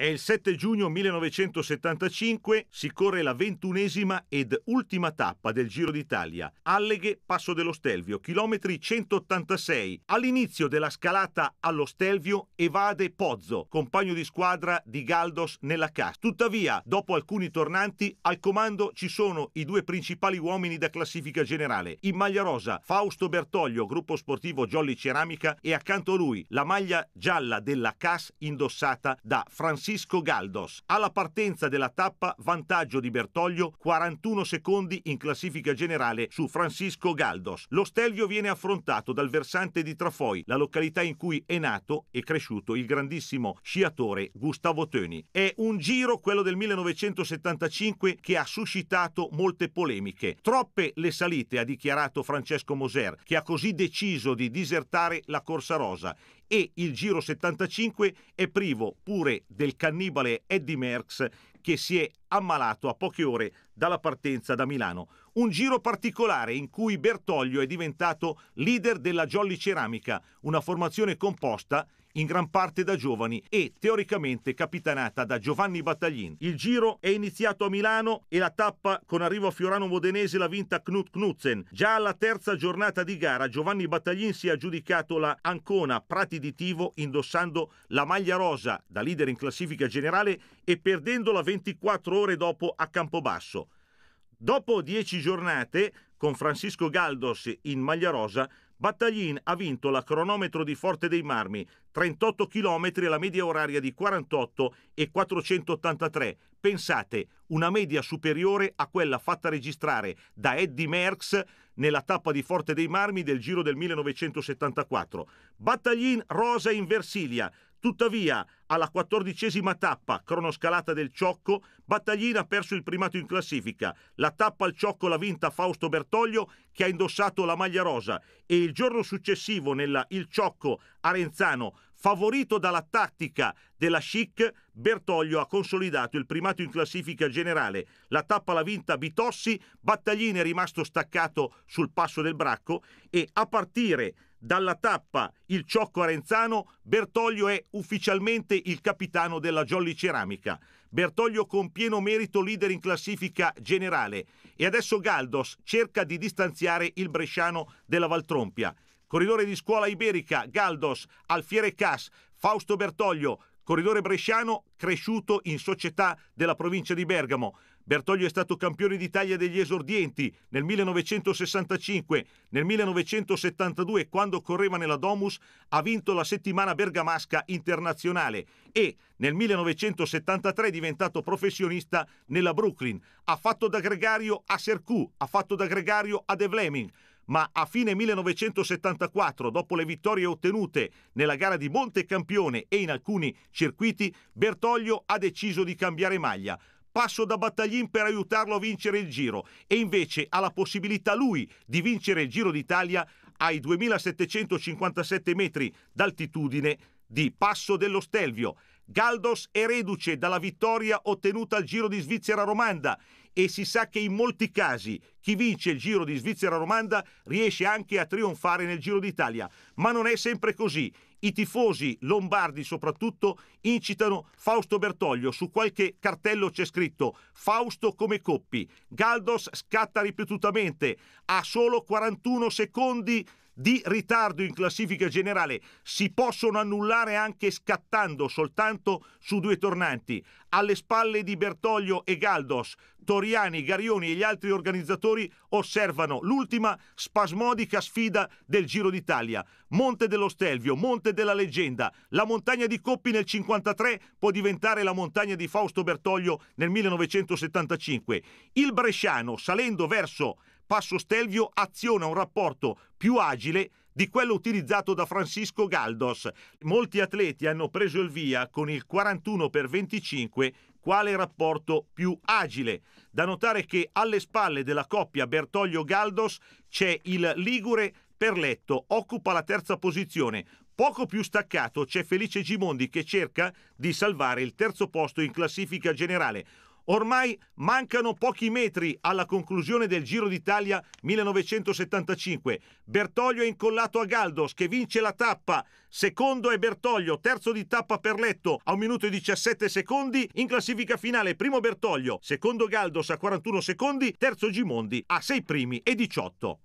È il 7 giugno 1975, si corre la ventunesima ed ultima tappa del Giro d'Italia, Alleghe Passo dello Stelvio, chilometri 186. All'inizio della scalata allo Stelvio evade Pozzo, compagno di squadra di Galdos nella casa. Tuttavia, dopo alcuni tornanti, al comando ci sono i due principali uomini da classifica generale. In maglia rosa, Fausto Bertoglio, gruppo sportivo Jolly Ceramica, e accanto a lui la maglia gialla della CAS indossata da Francisco Francisco Galdos. Alla partenza della tappa vantaggio di Bertoglio 41 secondi in classifica generale su Francisco Galdos. Lo Stelvio viene affrontato dal versante di Trafoi, la località in cui è nato e cresciuto il grandissimo sciatore Gustavo Töni. È un giro, quello del 1975, che ha suscitato molte polemiche. Troppe le salite, ha dichiarato Francesco Moser, che ha così deciso di disertare la Corsa Rosa e il Giro 75 è privo pure del cannibale Eddy Merckx che si è ammalato a poche ore dalla partenza da Milano. Un giro particolare in cui Bertoglio è diventato leader della Jolly Ceramica, una formazione composta in gran parte da giovani e teoricamente capitanata da Giovanni Battaglin. Il giro è iniziato a Milano e la tappa con arrivo a Fiorano Modenese l'ha vinta Knut Knutzen. Già alla terza giornata di gara Giovanni Battaglin si è aggiudicato la Ancona Prati di Tivo indossando la maglia rosa da leader in classifica generale e perdendola 24 ore dopo a Campobasso. Dopo 10 giornate, con Francisco Galdos in maglia rosa, Battaglin ha vinto la cronometro di Forte dei Marmi, 38 km alla media oraria di 48 e 483. Pensate, una media superiore a quella fatta registrare da Eddie Merckx nella tappa di Forte dei Marmi del Giro del 1974. Battaglin rosa in Versilia, Tuttavia, alla quattordicesima tappa, cronoscalata del Ciocco, Battaglina ha perso il primato in classifica. La tappa al Ciocco l'ha vinta Fausto Bertoglio, che ha indossato la maglia rosa. E il giorno successivo, nella Il Ciocco Arenzano, Favorito dalla tattica della Chic, Bertoglio ha consolidato il primato in classifica generale. La tappa l'ha vinta Bitossi, Battaglini è rimasto staccato sul passo del bracco e a partire dalla tappa il Ciocco Arenzano, Bertoglio è ufficialmente il capitano della Jolly Ceramica. Bertoglio con pieno merito leader in classifica generale e adesso Galdos cerca di distanziare il Bresciano della Valtrompia. Corridore di Scuola Iberica, Galdos, Alfiere Cas, Fausto Bertoglio, corridore bresciano cresciuto in società della provincia di Bergamo. Bertoglio è stato campione d'Italia degli esordienti nel 1965, nel 1972 quando correva nella Domus ha vinto la settimana bergamasca internazionale e nel 1973 è diventato professionista nella Brooklyn. Ha fatto da gregario a Sercù, ha fatto da gregario a De Evleming ma a fine 1974, dopo le vittorie ottenute nella gara di Monte Campione e in alcuni circuiti, Bertoglio ha deciso di cambiare maglia. Passo da Battaglin per aiutarlo a vincere il Giro e invece ha la possibilità lui di vincere il Giro d'Italia ai 2757 metri d'altitudine di Passo dello Stelvio Galdos è reduce dalla vittoria ottenuta al Giro di Svizzera-Romanda e si sa che in molti casi chi vince il Giro di Svizzera-Romanda riesce anche a trionfare nel Giro d'Italia, ma non è sempre così. I tifosi lombardi soprattutto incitano Fausto Bertoglio, su qualche cartello c'è scritto Fausto come Coppi. Galdos scatta ripetutamente, ha solo 41 secondi di ritardo in classifica generale si possono annullare anche scattando soltanto su due tornanti. Alle spalle di Bertoglio e Galdos, Toriani, Garioni e gli altri organizzatori osservano l'ultima spasmodica sfida del Giro d'Italia. Monte dello Stelvio, Monte della Leggenda, la montagna di Coppi nel 1953 può diventare la montagna di Fausto Bertoglio nel 1975. Il Bresciano, salendo verso Passo Stelvio aziona un rapporto più agile di quello utilizzato da Francisco Galdos. Molti atleti hanno preso il via con il 41 per 25 quale rapporto più agile. Da notare che alle spalle della coppia Bertoglio Galdos c'è il Ligure Perletto, occupa la terza posizione. Poco più staccato c'è Felice Gimondi che cerca di salvare il terzo posto in classifica generale. Ormai mancano pochi metri alla conclusione del Giro d'Italia 1975. Bertoglio è incollato a Galdos che vince la tappa. Secondo è Bertoglio, terzo di tappa per Letto a 1 minuto e 17 secondi. In classifica finale primo Bertoglio, secondo Galdos a 41 secondi, terzo Gimondi a 6 primi e 18.